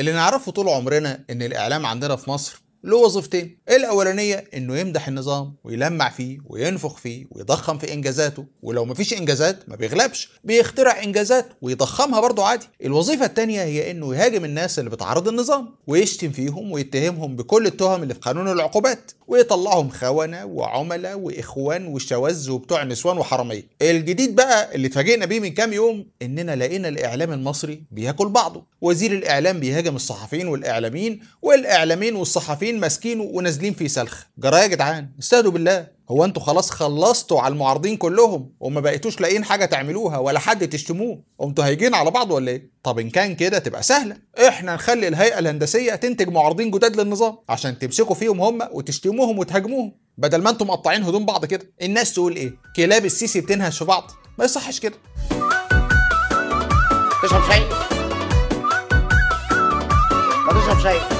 اللي نعرفه طول عمرنا ان الاعلام عندنا في مصر له وظيفتين الاولانيه انه يمدح النظام ويلمع فيه وينفخ فيه ويضخم في انجازاته ولو مفيش انجازات ما بيغلبش بيخترع انجازات ويضخمها برضه عادي الوظيفه الثانيه هي انه يهاجم الناس اللي بتعارض النظام ويشتم فيهم ويتهمهم بكل التهم اللي في قانون العقوبات ويطلعهم خونه وعملاء واخوان وشواذ وبتوع نسوان وحراميه الجديد بقى اللي اتفاجئنا بيه من كام يوم اننا لقينا الاعلام المصري بياكل بعضه وزير الاعلام بيهاجم الصحفيين والاعلاميين والاعلاميين والصحفيين المعارضين ماسكينه ونازلين فيه سلخ جرى يا جدعان استهدوا بالله هو انتوا خلاص خلصتوا على المعارضين كلهم وما بقيتوش لاقيين حاجه تعملوها ولا حد تشتموه قمتوا هايجين على بعض ولا ايه طب ان كان كده تبقى سهله احنا نخلي الهيئه الهندسيه تنتج معارضين جداد للنظام عشان تمسكوا فيهم هم وتشتموهم وتهاجموهم بدل ما انتم مقطعين هدوم بعض كده الناس تقول ايه كلاب السيسي بتنهش في بعض ما يصحش كده تشرب شاي ما تشرب شاي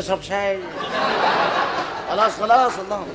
تشرب شاي خلاص خلاص الله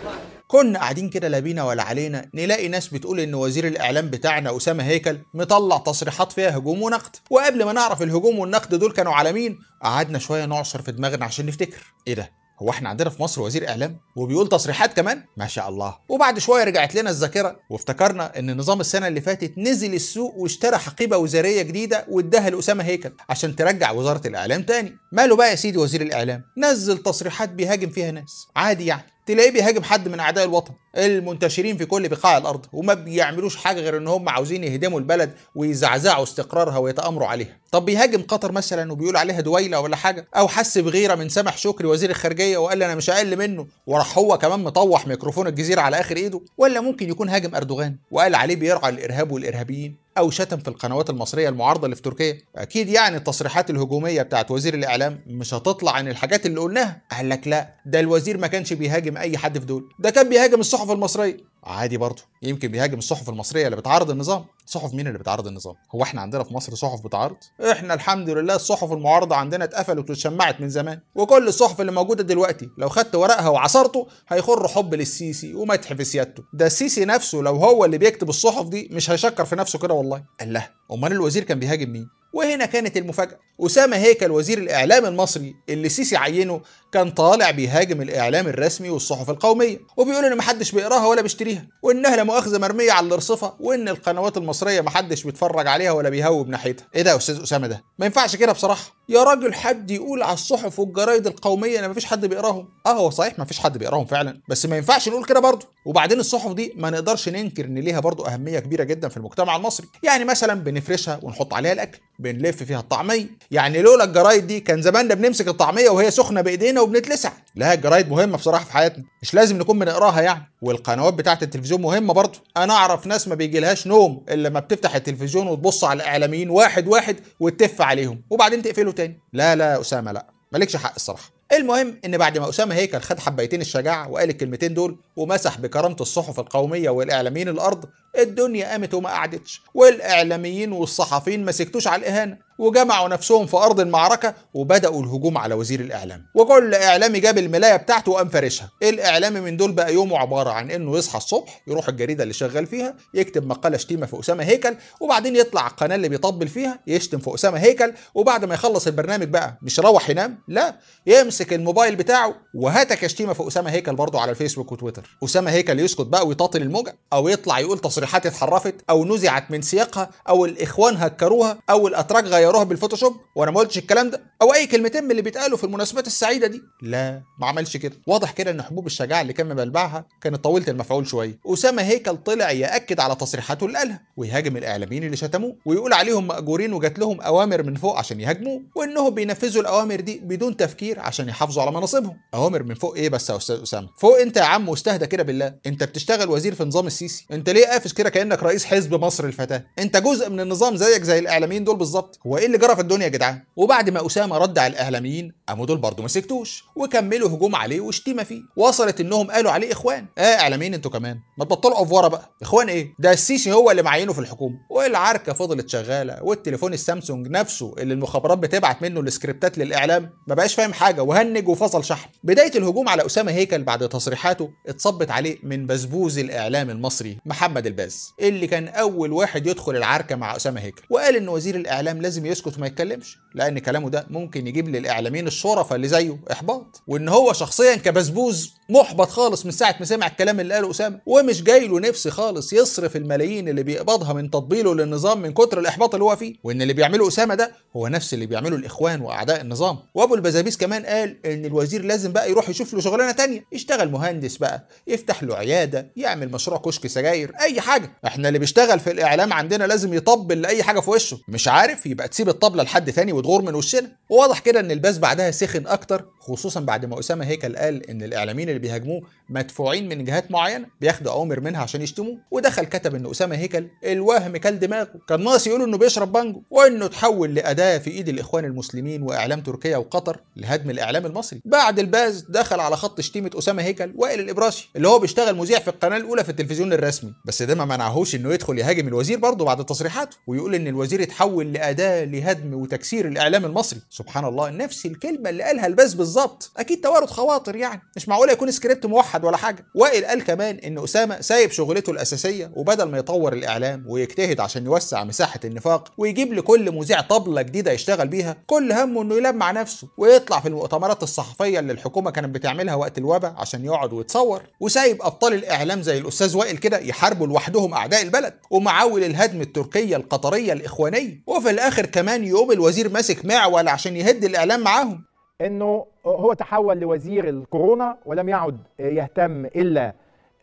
كنا قاعدين كده لا بينا ولا علينا نلاقي ناس بتقول ان وزير الاعلام بتاعنا اسامه هيكل مطلع تصريحات فيها هجوم ونقد وقبل ما نعرف الهجوم والنقد دول كانوا على مين قعدنا شويه نعصر في دماغنا عشان نفتكر ايه ده هو احنا عندنا في مصر وزير اعلام وبيقول تصريحات كمان ما شاء الله وبعد شويه رجعت لنا الذاكره وافتكرنا ان نظام السنه اللي فاتت نزل السوق واشترى حقيبه وزاريه جديده واداها لاسامه هيكل عشان ترجع وزاره الاعلام تاني ماله بقى يا سيدي وزير الاعلام نزل تصريحات بيهاجم فيها ناس عادي يعني تلاقيه بيهاجم حد من اعداء الوطن المنتشرين في كل بقاع الارض وما بيعملوش حاجه غير ان هم عاوزين يهدموا البلد ويزعزعوا استقرارها ويتامروا عليها طب بيهاجم قطر مثلا وبيقول عليها دويله ولا حاجه او حس بغيره من سامح شكري وزير الخارجيه وقال انا مش اقل منه وراح هو كمان مطوح ميكروفون الجزيره على اخر ايده ولا ممكن يكون هاجم اردوغان وقال عليه بيرعى الارهاب والارهابيين او شتم في القنوات المصريه المعارضه اللي في تركيا اكيد يعني التصريحات الهجوميه بتاعت وزير الاعلام مش هتطلع عن الحاجات اللي قلناها قال لك لا ده الوزير ما كانش بيهاجم اي حد في دول ده كان بيهاجم الصحف المصريه عادي برضه يمكن بيهاجم الصحف المصريه اللي بتعارض النظام صحف مين اللي بتعارض النظام هو احنا عندنا في مصر صحف بتعارض احنا الحمد لله الصحف المعارضه عندنا اتقفلت واتشمعت من زمان وكل الصحف اللي موجوده دلوقتي لو خدت ورقها وعصرته هيخر حب للسيسي ومدح في سيادته ده السيسي نفسه لو هو اللي بيكتب الصحف دي مش هيشكر في نفسه كده والله الله امال الوزير كان بيهاجم مين وهنا كانت المفاجأة أسامة هيكل وزير الإعلام المصري اللي السيسي عينه كان طالع بيهاجم الاعلام الرسمي والصحف القوميه وبيقول ان محدش بيقراها ولا بيشتريها وانها مؤاخذه مرميه على الارصفه وان القنوات المصريه محدش بيتفرج عليها ولا بيهوب ناحيتها ايه ده يا استاذ اسامه ده ما ينفعش كده بصراحه يا راجل حد يقول على الصحف والجرايد القوميه ان مفيش حد بيقراهم اه هو صحيح مفيش حد بيقراهم فعلا بس ما ينفعش نقول كده برضه وبعدين الصحف دي ما نقدرش ننكر ان ليها برضه اهميه كبيره جدا في المجتمع المصري يعني مثلا بنفرشها ونحط عليها الاكل بنلف فيها الطعميه يعني لولا الجرايد دي كان زماننا بنمسك الطعميه وهي سخنه بايدينا وبنتلسع لها جرايد مهمه بصراحه في حياتنا مش لازم نكون بنقراها يعني والقنوات بتاعه التلفزيون مهمه برضه انا اعرف ناس ما بيجيلهاش نوم الا لما بتفتح التلفزيون وتبص على الاعلاميين واحد واحد وتتف عليهم وبعدين تقفله تاني لا لا اسامه لا مالكش حق الصراحه المهم ان بعد ما اسامه هيكل خد حبيتين الشجاعه وقال الكلمتين دول ومسح بكرامه الصحف القوميه والاعلاميين الارض الدنيا قامت وما قعدتش والاعلاميين والصحفيين ما سكتوش على الاهانه وجمعوا نفسهم في أرض المعركة وبدأوا الهجوم على وزير الإعلام وكل إعلامي جاب الملاية بتاعته وقام فارشها الإعلامي من دول بقى يومه عبارة عن إنه يصحى الصبح يروح الجريدة اللي شغال فيها يكتب مقالة شتيمة في أسامة هيكل وبعدين يطلع القناة اللي بيطبل فيها يشتم في أسامة هيكل وبعد ما يخلص البرنامج بقى مش روح ينام لا يمسك الموبايل بتاعه وهتك شتيمة في أسامة هيكل برضه على الفيسبوك وتويتر أسامة هيكل يسكت بقى ويطاطل الموجة أو يطلع يقول تصريحات اتحرفت أو نزعت من سياقها أو الإخوان هكروها أو الأتراك غيروها بالفوتوشوب وانا ما قلتش الكلام ده او اي كلمتين من اللي بيتقالوا في المناسبات السعيده دي لا ما عملش كده واضح كده ان حبوب الشجاعه اللي كان مبلبعها كانت طويله المفعول شويه اسامه هيكل طلع ياكد على تصريحاته اللي قالها ويهاجم الاعلاميين اللي شتموه ويقول عليهم ماجورين وجات لهم اوامر من فوق عشان يهاجموه وانهم بينفذوا الاوامر دي بدون تفكير عشان يحافظوا على مناصبهم اوامر من فوق ايه بس يا استاذ اسامه فوق انت يا عم واستهدى كده بالله انت بتشتغل وزير في نظام السيسي انت ليه قافش كده كانك رئيس حزب مصر الفتاه انت جزء من النظام زيك زي الاعلاميين دول بالظبط هو وايه اللي جرى في الدنيا يا جدعان وبعد ما اسامه رد على الاعلاميين قاموا دول برضه ما سكتوش وكملوا هجوم عليه وشتيمه فيه وصلت انهم قالوا عليه اخوان اه اعلاميين انتوا كمان ما تبطلوا افوره بقى اخوان ايه ده السيسي هو اللي معينه في الحكومه والعركه فضلت شغاله والتليفون السامسونج نفسه اللي المخابرات بتبعت منه السكريبتات للاعلام ما بقاش فاهم حاجه وهنج وفصل شحن بدايه الهجوم على اسامه هيكل بعد تصريحاته اتصبت عليه من بزبوز الاعلام المصري محمد الباز اللي كان اول واحد يدخل العركه مع اسامه هيكل وقال ان وزير الاعلام لازم لازم يسكت وما يتكلمش لان كلامه ده ممكن يجيب للاعلاميين الشرفاء اللي زيه احباط وان هو شخصيا كبسبوز محبط خالص من ساعه ما سمع الكلام اللي قاله اسامه ومش جاي له نفس خالص يصرف الملايين اللي بيقبضها من تطبيله للنظام من كتر الاحباط اللي هو فيه وان اللي بيعمله اسامه ده هو نفس اللي بيعمله الاخوان واعداء النظام وابو البزابيس كمان قال ان الوزير لازم بقى يروح يشوف له شغلانه تانية يشتغل مهندس بقى يفتح له عياده يعمل مشروع كشك سجاير اي حاجه احنا اللي بيشتغل في الاعلام عندنا لازم يطبل لاي حاجه في وشه مش عارف يبقى هتسيب الطبلة لحد تاني وتغور من وشنا وواضح كده ان الباس بعدها سخن اكتر خصوصا بعد ما اسامه هيكل قال ان الاعلاميين اللي بيهاجموه مدفوعين من جهات معينه بياخدوا اوامر منها عشان يشتموه ودخل كتب ان اسامه هيكل الوهم كل دماغه كان ناقص يقول انه بيشرب بانجو وانه تحول لاداه في ايد الاخوان المسلمين واعلام تركيا وقطر لهدم الاعلام المصري بعد الباز دخل على خط شتيمه اسامه هيكل وائل الابراشي اللي هو بيشتغل مذيع في القناه الاولى في التلفزيون الرسمي بس ده ما منعهوش انه يدخل يهاجم الوزير برضه بعد تصريحاته ويقول ان الوزير اتحول لاداه لهدم وتكسير الاعلام المصري سبحان الله نفس الكلمه اللي قالها الباز بالظبط اكيد توارد خواطر يعني مش معقول يكون سكريبت موحد ولا حاجه وائل قال كمان ان اسامه سايب شغلته الاساسيه وبدل ما يطور الاعلام ويجتهد عشان يوسع مساحه النفاق ويجيب لكل مذيع طبله جديده يشتغل بيها كل همه انه يلمع نفسه ويطلع في المؤتمرات الصحفيه اللي الحكومه كانت بتعملها وقت الوباء عشان يقعد ويتصور وسايب ابطال الاعلام زي الاستاذ وائل كده يحاربوا لوحدهم اعداء البلد ومعاول الهدم التركيه القطريه الاخوانيه وفي الاخر كمان يقوم الوزير ماسك معول عشان يهد الاعلام معاهم انه هو تحول لوزير الكورونا ولم يعد يهتم الا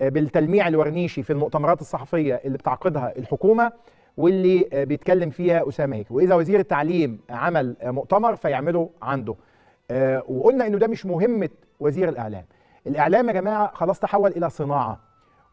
بالتلميع الورنيشي في المؤتمرات الصحفيه اللي بتعقدها الحكومه واللي بيتكلم فيها اسامه هيك واذا وزير التعليم عمل مؤتمر فيعمله عنده وقلنا انه ده مش مهمه وزير الاعلام الاعلام يا جماعه خلاص تحول الى صناعه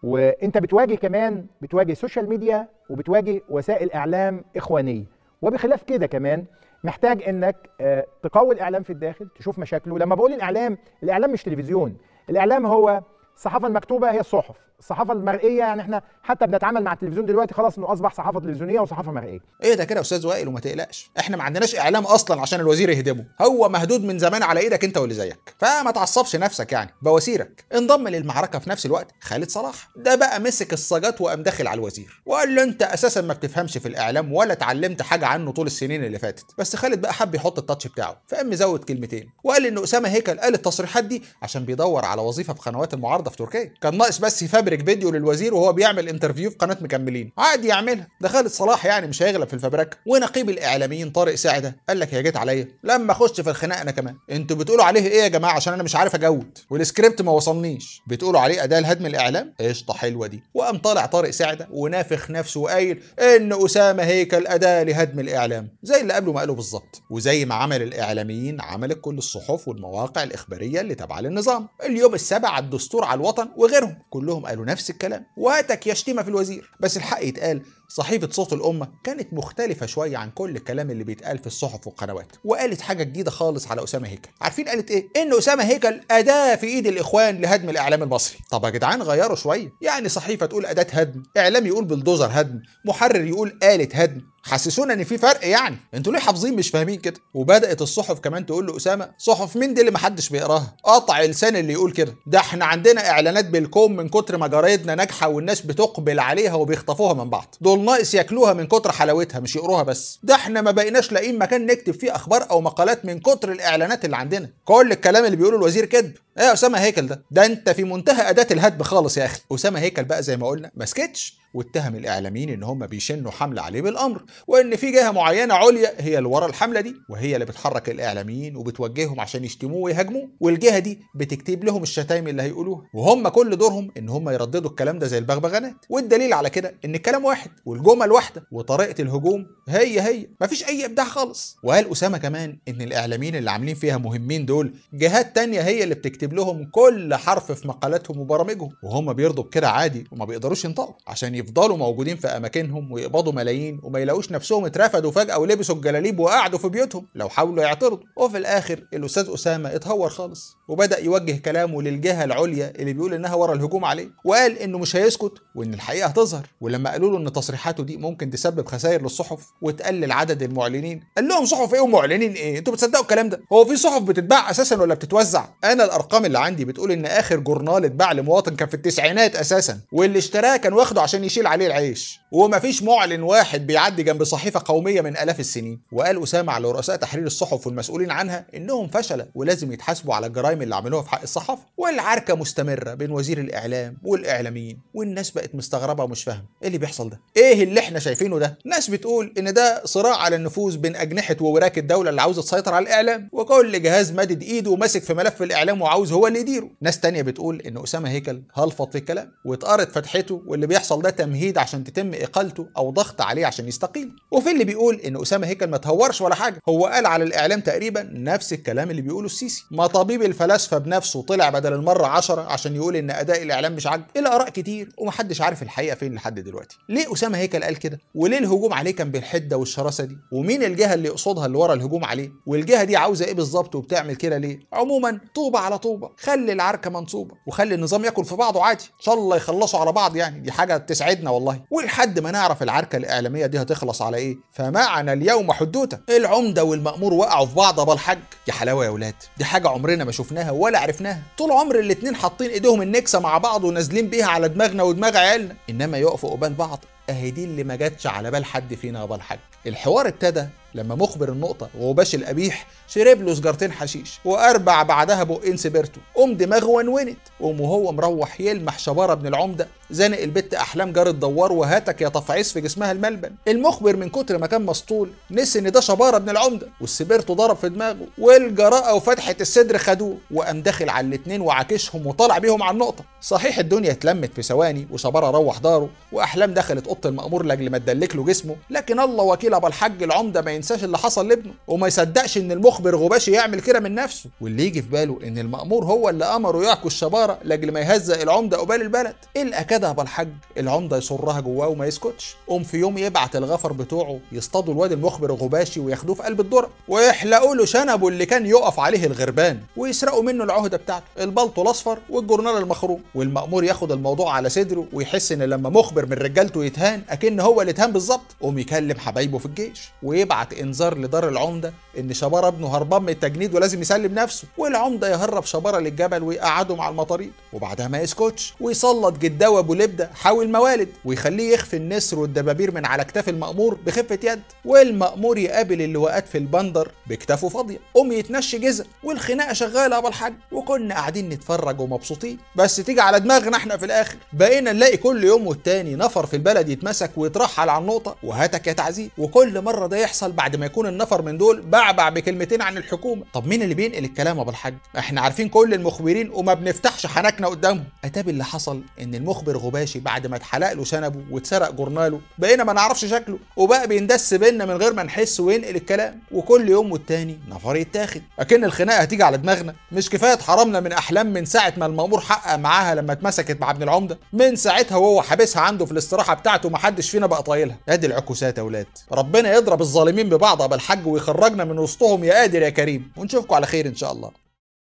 وانت بتواجه كمان بتواجه سوشيال ميديا وبتواجه وسائل اعلام اخوانيه وبخلاف كده كمان محتاج انك آه، تقوي الاعلام في الداخل تشوف مشاكله لما بقول الاعلام الاعلام مش تلفزيون الاعلام هو الصحافه المكتوبه هي الصحف الصحافه المرئيه يعني احنا حتى بنتعامل مع التلفزيون دلوقتي خلاص انه اصبح صحافه تلفزيونيه وصحافه مرئيه ايه ده كده يا استاذ وائل وما تقلقش احنا ما عندناش اعلام اصلا عشان الوزير يهدمه هو مهدود من زمان على ايدك انت واللي زيك فما تعصبش نفسك يعني بواسيرك انضم للمعركه في نفس الوقت خالد صلاح ده بقى مسك الصاجات وقام داخل على الوزير وقال له انت اساسا ما بتفهمش في الاعلام ولا اتعلمت حاجه عنه طول السنين اللي فاتت بس خالد بقى حب يحط التاتش بتاعه فقام مزود كلمتين وقال ان اسامه هيكل قال التصريحات دي عشان بيدور على وظيفه في قنوات المعارضه النهارده في تركيا كان ناقص بس يفبرك فيديو للوزير وهو بيعمل انترفيو في قناه مكملين عادي يعملها ده خالد صلاح يعني مش هيغلب في الفبركه ونقيب الاعلاميين طارق سعده قال لك هي جت عليا لما اخش في الخناقه انا كمان انتوا بتقولوا عليه ايه يا جماعه عشان انا مش عارف اجود والسكريبت ما وصلنيش بتقولوا عليه اداه الهدم الاعلام قشطه حلوه دي وقام طالع طارق سعده ونافخ نفسه وقايل ان اسامه هيكل اداه لهدم الاعلام زي اللي قبله ما قاله بالظبط وزي ما عمل الاعلاميين عملت كل الصحف والمواقع الاخباريه اللي تابعه للنظام اليوم السابع الدستور على الوطن وغيرهم كلهم قالوا نفس الكلام وهاتك يا شتيمه في الوزير بس الحق يتقال صحيفة صوت الأمة كانت مختلفة شوية عن كل الكلام اللي بيتقال في الصحف والقنوات وقالت حاجة جديدة خالص على أسامة هيكل عارفين قالت إيه؟ إن أسامة هيكل أداة في إيد الإخوان لهدم الإعلام المصري طب يا جدعان غيروا شوية يعني صحيفة تقول أداة هدم إعلام يقول بلدوزر هدم محرر يقول آلة هدم حسسونا ان في فرق يعني انتوا ليه حافظين مش فاهمين كده وبدات الصحف كمان تقول لاسامه صحف مين دي اللي محدش بيقراها قطع لسان اللي يقول كده ده احنا عندنا اعلانات بالكوم من كتر ما جرايدنا ناجحه والناس بتقبل عليها وبيخطفوها من بعض دول ناقص ياكلوها من كتر حلاوتها مش يقروها بس ده احنا ما بقيناش لاقيين مكان نكتب فيه اخبار او مقالات من كتر الاعلانات اللي عندنا كل الكلام اللي بيقوله الوزير كذب ايه اسامه هيكل ده ده انت في منتهى اداه الهدب خالص يا اخي اسامه هيكل بقى زي ما قلنا ما سكتش واتهم الاعلاميين ان هم بيشنوا حمله عليه بالامر وان في جهه معينه عليا هي اللي ورا الحمله دي وهي اللي بتحرك الاعلاميين وبتوجههم عشان يشتموه ويهاجموه والجهه دي بتكتب لهم الشتايم اللي هيقولوها وهم كل دورهم ان هم يرددوا الكلام ده زي البغبغانات والدليل على كده ان الكلام واحد والجمل واحده وطريقه الهجوم هي هي مفيش اي ابداع خالص وقال اسامه كمان ان الاعلاميين اللي عاملين فيها مهمين دول جهات تانية هي اللي بتكتب لهم كل حرف في مقالاتهم وبرامجهم وهم بيرضوا بكده عادي وما بيقدروش ينطقوا عشان يفضلوا موجودين في اماكنهم ويقبضوا ملايين وما يلاقوش نفسهم اترفدوا فجاه ولبسوا الجلاليب وقعدوا في بيوتهم لو حاولوا يعترضوا وفي الاخر الاستاذ اسامه اتهور خالص وبدأ يوجه كلامه للجهة العليا اللي بيقول إنها ورا الهجوم عليه وقال إنه مش هيسكت وإن الحقيقة هتظهر ولما قالوا له إن تصريحاته دي ممكن تسبب خسائر للصحف وتقلل عدد المعلنين قال لهم صحف إيه ومعلنين إيه أنتوا بتصدقوا الكلام ده هو في صحف بتتباع أساسا ولا بتتوزع أنا الأرقام اللي عندي بتقول إن آخر جورنال اتباع لمواطن كان في التسعينات أساسا واللي اشتراه كان واخده عشان يشيل عليه العيش ومفيش معلن واحد بيعدي جنب صحيفة قومية من آلاف السنين وقال أسامة على رؤساء تحرير الصحف والمسؤولين عنها إنهم فشلة ولازم يتحاسبوا على الإعلامي اللي عملوها في حق الصحافة والعركة مستمرة بين وزير الإعلام والإعلاميين والناس بقت مستغربة ومش فاهمة إيه اللي بيحصل ده؟ إيه اللي إحنا شايفينه ده؟ ناس بتقول إن ده صراع على النفوذ بين أجنحة ووراك الدولة اللي عاوزة تسيطر على الإعلام وكل جهاز مادد إيده وماسك في ملف الإعلام وعاوز هو اللي يديره ناس تانية بتقول إن أسامة هيكل هلفط في الكلام واتقرت فتحته واللي بيحصل ده تمهيد عشان تتم إقالته أو ضغط عليه عشان يستقيل وفي اللي بيقول إن أسامة هيكل ما تهورش ولا حاجة هو قال على الإعلام تقريبا نفس الكلام اللي بيقوله السيسي ما طبيب الفلاح الفلاسفه بنفسه طلع بدل المره عشرة عشان يقول ان اداء الاعلام مش عاجب الى اراء كتير ومحدش عارف الحقيقه فين لحد دلوقتي ليه اسامه هيكل قال كده وليه الهجوم عليه كان بالحده والشراسه دي ومين الجهه اللي يقصدها اللي ورا الهجوم عليه والجهه دي عاوزه ايه بالظبط وبتعمل كده ليه عموما طوبه على طوبه خلي العركه منصوبه وخلي النظام ياكل في بعضه عادي ان شاء الله يخلصوا على بعض يعني دي حاجه تسعدنا والله ولحد ما نعرف العركه الاعلاميه دي هتخلص على ايه فمعنا اليوم حدوته العمده والمامور وقعوا في بعض يا حلاوه يا ولاد دي حاجه عمرنا ما شفناها عرفناها ولا عرفناها طول عمر الاتنين حاطين ايديهم النكسه مع بعض ونازلين بيها على دماغنا ودماغ عيالنا انما يقفوا قبال بعض اهي دي اللي ما جاتش على بال حد فينا يا بال حاج الحوار ابتدى لما مخبر النقطة وباش القبيح شرب له سجارتين حشيش وأربع بعدها بقين سبرتو قوم دماغه ونونت قوم وهو مروح يلمح شبارة ابن العمدة زنق البت أحلام جار دوار وهاتك يا تفعيص في جسمها الملبن المخبر من كتر ما كان مسطول نسي إن ده شبارة ابن العمدة والسبرتو ضرب في دماغه والجراءة وفتحة الصدر خدوه وقام داخل على الاتنين وعاكشهم وطالع بيهم على النقطة صحيح الدنيا اتلمت في ثواني وشبارة روح داره وأحلام دخلت أوضة المأمور لأجل ما تدلك له جسمه لكن الله وكيل أبو الحاج العمدة ما ينساش اللي حصل لابنه وما يصدقش ان المخبر غباشي يعمل كده من نفسه واللي يجي في باله ان المأمور هو اللي امره يعكس الشبارة لاجل ما يهزق العمدة قبال البلد إيه اللي ابو الحاج العمدة يصرها جواه وما يسكتش قوم في يوم يبعت الغفر بتوعه يصطادوا الواد المخبر الغباشي وياخدوه في قلب الدرة ويحلقوا له شنبه اللي كان يقف عليه الغربان ويسرقوا منه العهدة بتاعته البلطو الأصفر والجورنال المخروم والمأمور ياخد الموضوع على صدره ويحس إن لما مخبر من رجالته يتهان أكن هو اللي اتهان بالظبط قوم يكلم حبايبه في الجيش ويبعت بعت انذار لدار العمده ان شباره ابنه هربان من التجنيد ولازم يسلم نفسه والعمده يهرب شباره للجبل ويقعده مع المطاريد وبعدها ما يسكتش ويسلط جداوه ابو لبده حاول الموالد ويخليه يخفي النسر والدبابير من على كتاف المامور بخفه يد والمامور يقابل اللي وقت في البندر بكتافه فاضيه قوم يتنشي جزء والخناقه شغاله يا ابو الحاج وكنا قاعدين نتفرج ومبسوطين بس تيجي على دماغنا احنا في الاخر بقينا نلاقي كل يوم والتاني نفر في البلد يتمسك ويترحل على النقطه وهاتك يا تعزيز وكل مره ده يحصل بعد ما يكون النفر من دول بعبع بكلمتين عن الحكومه طب مين اللي بينقل الكلام يا ابو الحاج احنا عارفين كل المخبرين وما بنفتحش حنكنا قدامهم اتاب اللي حصل ان المخبر غباشي بعد ما اتحلق له شنبه واتسرق جورناله بقينا ما نعرفش شكله وبقى بيندس بينا من غير ما نحس وينقل الكلام وكل يوم والتاني نفر يتاخد اكن الخناقه هتيجي على دماغنا مش كفايه اتحرمنا من احلام من ساعه ما المامور حقق معاها لما اتمسكت مع ابن العمده من ساعتها وهو حابسها عنده في الاستراحه بتاعته ومحدش فينا بقى طايلها ادي العكوسات يا ولاد ربنا يضرب الظالمين ببعض بالحج ويخرجنا من وسطهم يا قادر يا كريم ونشوفكم على خير ان شاء الله